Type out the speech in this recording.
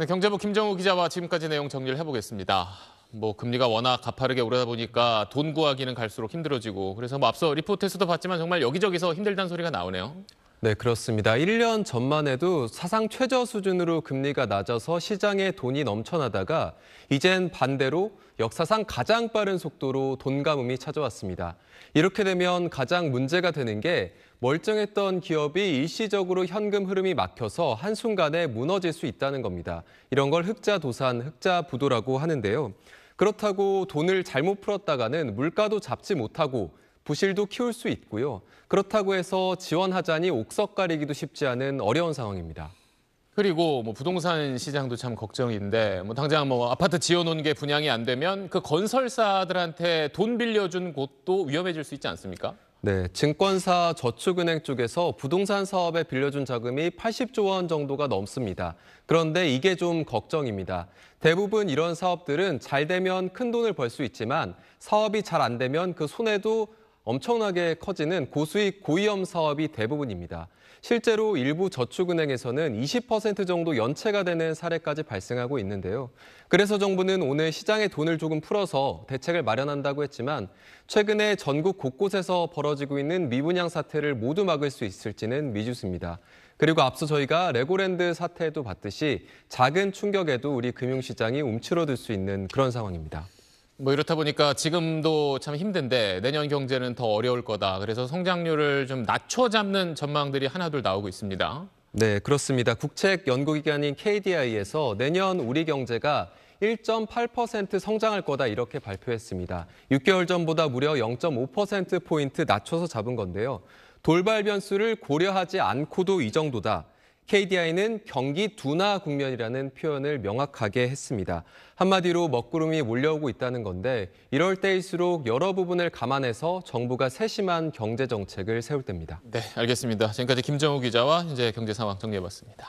네, 경제부 김정우 기자와 지금까지 내용 정리를 해보겠습니다. 뭐 금리가 워낙 가파르게 오르다 보니까 돈 구하기는 갈수록 힘들어지고 그래서 뭐 앞서 리포트에서도 봤지만 정말 여기저기서 힘들다는 소리가 나오네요. 네, 그렇습니다. 1년 전만 해도 사상 최저 수준으로 금리가 낮아서 시장에 돈이 넘쳐나다가 이젠 반대로 역사상 가장 빠른 속도로 돈 가뭄이 찾아왔습니다. 이렇게 되면 가장 문제가 되는 게 멀쩡했던 기업이 일시적으로 현금 흐름이 막혀서 한순간에 무너질 수 있다는 겁니다. 이런 걸 흑자 도산, 흑자 부도라고 하는데요. 그렇다고 돈을 잘못 풀었다가는 물가도 잡지 못하고 부실도 키울 수 있고요. 그렇다고 해서 지원하자니 옥석 가리기도 쉽지 않은 어려운 상황입니다. 그리고 뭐 부동산 시장도 참 걱정인데 뭐 당장 뭐 아파트 지어놓은 게 분양이 안 되면 그 건설사들한테 돈 빌려준 곳도 위험해질 수 있지 않습니까? 네, 증권사 저축은행 쪽에서 부동산 사업에 빌려준 자금이 80조 원 정도가 넘습니다. 그런데 이게 좀 걱정입니다. 대부분 이런 사업들은 잘 되면 큰 돈을 벌 수 있지만 사업이 잘 안 되면 그 손해도 엄청나게 커지는 고수익 고위험 사업이 대부분입니다. 실제로 일부 저축은행에서는 20% 정도 연체가 되는 사례까지 발생하고 있는데요. 그래서 정부는 오늘 시장에 돈을 조금 풀어서 대책을 마련한다고 했지만 최근에 전국 곳곳에서 벌어지고 있는 미분양 사태를 모두 막을 수 있을지는 미지수입니다 그리고 앞서 저희가 레고랜드 사태도 봤듯이 작은 충격에도 우리 금융시장이 움츠러들 수 있는 그런 상황입니다. 뭐 이렇다 보니까 지금도 참 힘든데 내년 경제는 더 어려울 거다. 그래서 성장률을 좀 낮춰 잡는 전망들이 하나둘 나오고 있습니다. 네, 그렇습니다. 국책 연구기관인 KDI에서 내년 우리 경제가 1.8% 성장할 거다 이렇게 발표했습니다. 6개월 전보다 무려 0.5%포인트 낮춰서 잡은 건데요. 돌발 변수를 고려하지 않고도 이 정도다. KDI는 경기 둔화 국면이라는 표현을 명확하게 했습니다. 한마디로 먹구름이 몰려오고 있다는 건데 이럴 때일수록 여러 부분을 감안해서 정부가 세심한 경제 정책을 세울 때입니다. 네, 알겠습니다. 지금까지 김정우 기자와 현재 경제 상황 정리해봤습니다.